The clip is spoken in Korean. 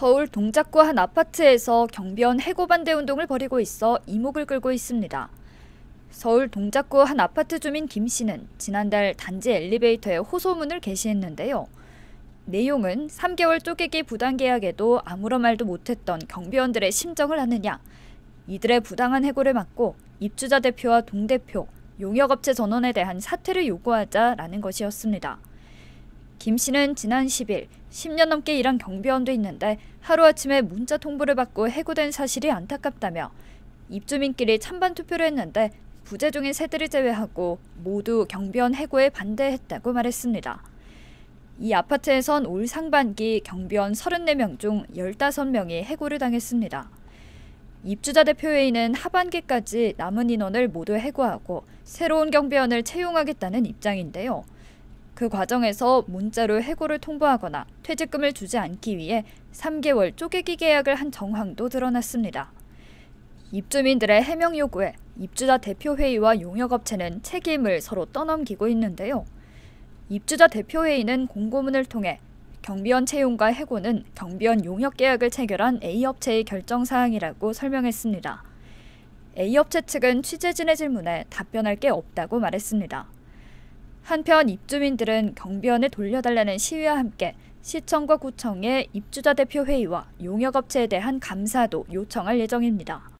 서울 동작구 한 아파트에서 경비원 해고 반대 운동을 벌이고 있어 이목을 끌고 있습니다. 서울 동작구 한 아파트 주민 김 씨는 지난달 단지 엘리베이터에 호소문을 게시했는데요. 내용은 3개월 쪼개기 부당 계약에도 아무런 말도 못했던 경비원들의 심정을 아느냐. 이들의 부당한 해고를 막고 입주자 대표와 동대표, 용역업체 전원에 대한 사퇴를 요구하자라는 것이었습니다. 김 씨는 지난 10일 10년 넘게 일한 경비원도 있는데 하루아침에 문자 통보를 받고 해고된 사실이 안타깝다며 입주민끼리 찬반 투표를 했는데 부재중인 새들을 제외하고 모두 경비원 해고에 반대했다고 말했습니다. 이 아파트에선 올 상반기 경비원 34명 중 15명이 해고를 당했습니다. 입주자 대표회의는 하반기까지 남은 인원을 모두 해고하고 새로운 경비원을 채용하겠다는 입장인데요. 그 과정에서 문자로 해고를 통보하거나 퇴직금을 주지 않기 위해 3개월 쪼개기 계약을 한 정황도 드러났습니다. 입주민들의 해명 요구에 입주자 대표회의와 용역업체는 책임을 서로 떠넘기고 있는데요. 입주자 대표회의는 공고문을 통해 경비원 채용과 해고는 경비원 용역 계약을 체결한 A업체의 결정사항이라고 설명했습니다. A업체 측은 취재진의 질문에 답변할 게 없다고 말했습니다. 한편 입주민들은 경비원을 돌려달라는 시위와 함께 시청과 구청의 입주자 대표 회의와 용역업체에 대한 감사도 요청할 예정입니다.